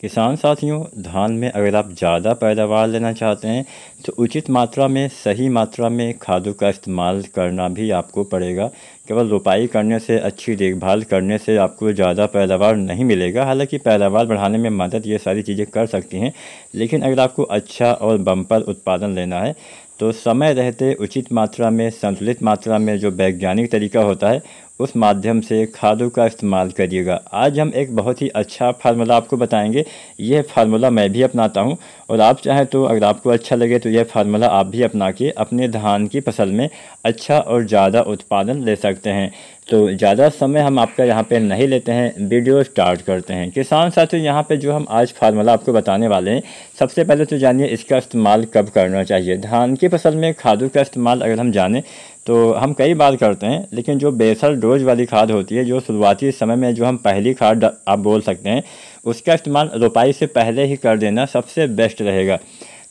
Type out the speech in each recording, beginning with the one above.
किसान साथियों धान में अगर आप ज़्यादा पैदावार लेना चाहते हैं तो उचित मात्रा में सही मात्रा में खादों का इस्तेमाल करना भी आपको पड़ेगा केवल रोपाई करने से अच्छी देखभाल करने से आपको ज़्यादा पैदावार नहीं मिलेगा हालांकि पैदावार बढ़ाने में मदद ये सारी चीज़ें कर सकती हैं लेकिन अगर आपको अच्छा और बम्पर उत्पादन लेना है तो समय रहते उचित मात्रा में संतुलित मात्रा में जो वैज्ञानिक तरीका होता है उस माध्यम से खादों का इस्तेमाल करिएगा आज हम एक बहुत ही अच्छा फार्मूला आपको बताएंगे यह फार्मूला मैं भी अपनाता हूं और आप चाहें तो अगर आपको अच्छा लगे तो यह फार्मूला आप भी अपना के अपने धान की फसल में अच्छा और ज़्यादा उत्पादन ले सकते सकते हैं तो ज़्यादा समय हम आपका यहाँ पे नहीं लेते हैं वीडियो स्टार्ट करते हैं किसान साथियों यहाँ पे जो हम आज फार्मूला आपको बताने वाले हैं सबसे पहले तो जानिए इसका इस्तेमाल कब करना चाहिए धान की फसल में खादों का इस्तेमाल अगर हम जाने तो हम कई बार करते हैं लेकिन जो बेसर डोज वाली खाद होती है जो शुरुआती समय में जो हम पहली खाद आप बोल सकते हैं उसका इस्तेमाल रोपाई से पहले ही कर देना सबसे बेस्ट रहेगा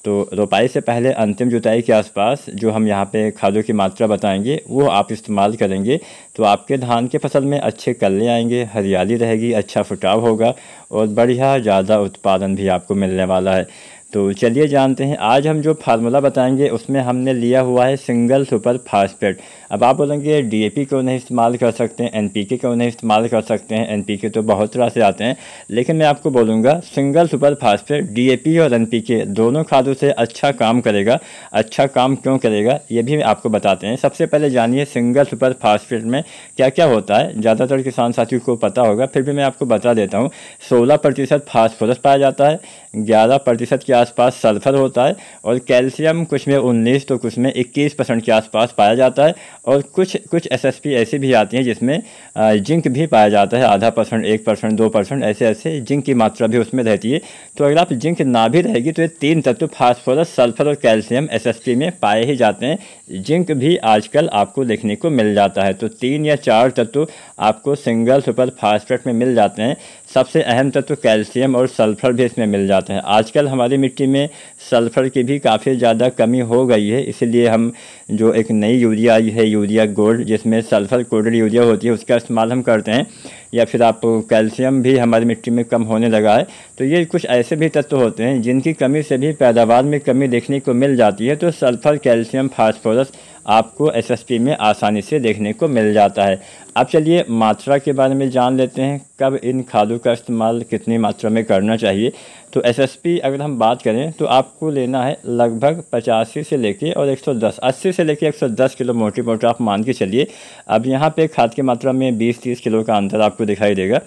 तो रोपाई से पहले अंतिम जुताई के आसपास जो हम यहाँ पे खादों की मात्रा बताएंगे वो आप इस्तेमाल करेंगे तो आपके धान के फसल में अच्छे कल्ले आएंगे हरियाली रहेगी अच्छा फुटाव होगा और बढ़िया ज़्यादा उत्पादन भी आपको मिलने वाला है तो चलिए जानते हैं आज हम जो फार्मूला बताएंगे उसमें हमने लिया हुआ है सिंगल सुपर फास्फेट अब आप बोलेंगे डीएपी क्यों नहीं इस्तेमाल कर सकते हैं एनपीके क्यों नहीं इस्तेमाल कर सकते हैं एनपीके तो बहुत तरह से आते हैं लेकिन मैं आपको बोलूँगा सिंगल सुपर फास्फेट डीएपी और एनपीके दोनों खादों से अच्छा काम करेगा अच्छा काम क्यों करेगा ये भी मैं आपको बताते हैं सबसे पहले जानिए सिंगल सुपर फास्फेट में क्या क्या होता है ज़्यादातर किसान साथियों को पता होगा फिर भी मैं आपको बता देता हूँ सोलह प्रतिशत फास्फोरस पाया जाता है ग्यारह प्रतिशत के आसपास सल्फ़र होता है और कैल्शियम कुछ में उन्नीस तो कुछ में इक्कीस परसेंट के आसपास पाया जाता है और कुछ कुछ एसएसपी ऐसी भी आती हैं जिसमें जिंक भी पाया जाता है आधा परसेंट एक परसेंट दो परसेंट ऐसे ऐसे जिंक की मात्रा भी उसमें रहती है तो अगर आप जिंक ना भी रहेगी तो ये तीन तत्व फास्फोरस सल्फर और कैल्शियम पी में पाए ही जाते हैं जिंक भी आजकल आपको देखने को मिल जाता है तो तीन या चार तत्व आपको सिंगल सुपर फास्फेट में मिल जाते हैं सबसे अहम तत्व कैल्शियम और सल्फर भी इसमें मिल जाते हैं आजकल हमारी मिट्टी मिट्टी में सल्फ़र की भी काफ़ी ज़्यादा कमी हो गई है इसलिए हम जो एक नई यूरिया आई है यूरिया गोल्ड जिसमें सल्फ़र कोडेड यूरिया होती है उसका इस्तेमाल हम करते हैं या फिर आप कैल्शियम भी हमारी मिट्टी में कम होने लगा है तो ये कुछ ऐसे भी तत्व होते हैं जिनकी कमी से भी पैदावार में कमी देखने को मिल जाती है तो सल्फ़र कैल्शियम फास्फोरस आपको एसएसपी में आसानी से देखने को मिल जाता है अब चलिए मात्रा के बारे में जान लेते हैं कब इन खादों का इस्तेमाल कितनी मात्रा में करना चाहिए तो एसएसपी अगर हम बात करें तो आपको लेना है लगभग पचासी से लेके और 110 80 से लेके 110 किलो मोटी मोटा आप मान के चलिए अब यहाँ पे खाद की मात्रा में 20-30 किलो का अंतर आपको दिखाई देगा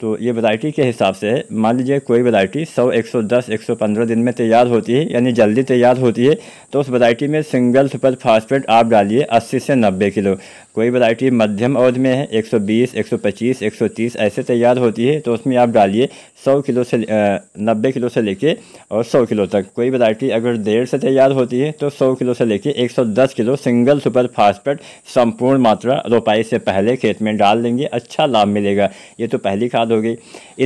तो ये वैरायटी के हिसाब से है मान लीजिए कोई वैरायटी 100, 110, 115 दिन में तैयार होती है यानी जल्दी तैयार होती है तो उस वैरायटी में सिंगल सुपर फास्फेट आप डालिए 80 से 90 किलो कोई वैरायटी मध्यम अवध में है 120, 125, 130 ऐसे तैयार होती है तो उसमें आप डालिए 100 किलो से नब्बे किलो से लेके और सौ किलो तक कोई वैरायटी अगर डेढ़ से तैयार होती है तो सौ किलो से लेके एक किलो सिंगल सुपर फास्फेट संपूर्ण मात्रा रोपाई से पहले खेत में डाल देंगे अच्छा लाभ मिलेगा ये तो पहली खाद खाद हो गई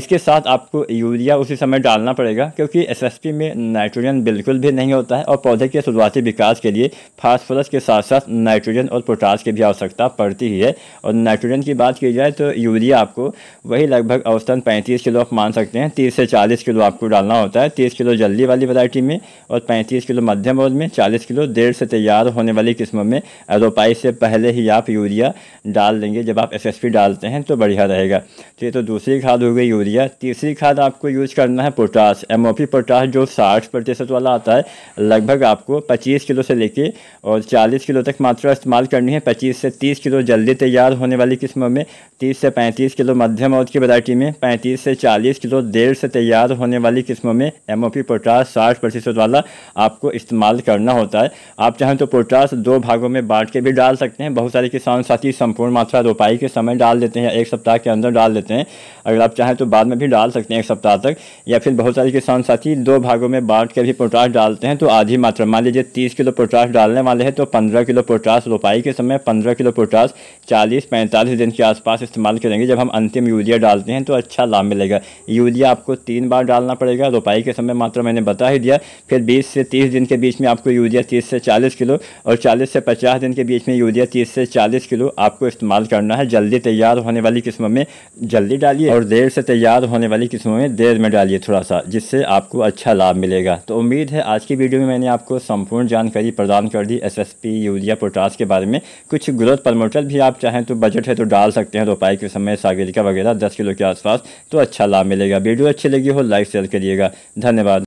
इसके साथ आपको यूरिया उसी समय डालना पड़ेगा क्योंकि एसएसपी में नाइट्रोजन बिल्कुल भी नहीं होता है और पौधे के शुरुआती विकास के लिए फास्फोरस के साथ साथ नाइट्रोजन और पोटास की भी आवश्यकता पड़ती ही है और नाइट्रोजन की बात की जाए तो यूरिया आपको वही लगभग औसतन पैंतीस किलो आप मान सकते हैं तीस से चालीस किलो आपको डालना होता है तीस किलो जल्दी वाली वैरायटी में और पैंतीस किलो मध्यम और में चालीस किलो देर से तैयार होने वाली किस्मों में रोपाई से पहले ही आप यूरिया डाल देंगे जब आप एस डालते हैं तो बढ़िया रहेगा तो ये तो दूसरी दूसरी खाद हो गई यूरिया तीसरी खाद आपको यूज़ करना है potash M O P potash जो साठ प्रतिशत वाला आता है लगभग आपको पच्चीस किलो से लेके और चालीस किलो तक मात्रा इस्तेमाल करनी है पच्चीस से तीस किलो जल्दी तैयार होने वाली किस्मों में तीस से पैंतीस किलो मध्यम और की वरायटी में पैंतीस से चालीस किलो देर से तैयार होने वाली किस्मों में एम ओ पी पोटास साठ प्रतिशत वाला आपको इस्तेमाल करना होता है आप चाहें तो पोटास दो भागों में बांट के भी डाल सकते हैं बहुत सारे किसान साथी संपूर्ण मात्रा रोपाई के समय डाल देते हैं एक सप्ताह के अंदर डाल देते हैं अगर आप चाहें तो बाद में भी डाल सकते हैं एक सप्ताह तक या फिर बहुत सारे किसान साथी दो भागों में बांट कर भी पोटास डालते हैं तो आधी मात्रा मान लीजिए तीस किलो पोटास डालने वाले हैं तो पंद्रह किलो पोटास रोपाई के समय पंद्रह किलो पोटास चालीस पैंतालीस दिन के आसपास इस्तेमाल करेंगे जब हम अंतिम यूरिया डालते हैं तो अच्छा लाभ मिलेगा यूरिया आपको तीन बार डालना पड़ेगा रोपाई के समय मात्रा मैंने बता ही दिया फिर बीस से तीस दिन के बीच में आपको यूरिया तीस से चालीस किलो और चालीस से पचास दिन के बीच में यूरिया तीस से चालीस किलो आपको इस्तेमाल करना है जल्दी तैयार होने वाली किस्म में जल्दी डालिए और देर से तैयार होने वाली किस्मों में देर में डालिए थोड़ा सा जिससे आपको अच्छा लाभ मिलेगा तो उम्मीद है आज की वीडियो में मैंने आपको संपूर्ण जानकारी प्रदान कर दी एसएसपी यूरिया पोटास के बारे में कुछ ग्रोथ प्रमोटर भी आप चाहें तो बजट है तो डाल सकते हैं रोपाई के समय सागरिका वगैरह दस किलो के आसपास तो अच्छा लाभ मिलेगा वीडियो अच्छी लगी हो लाइक शेयर करिएगा धन्यवाद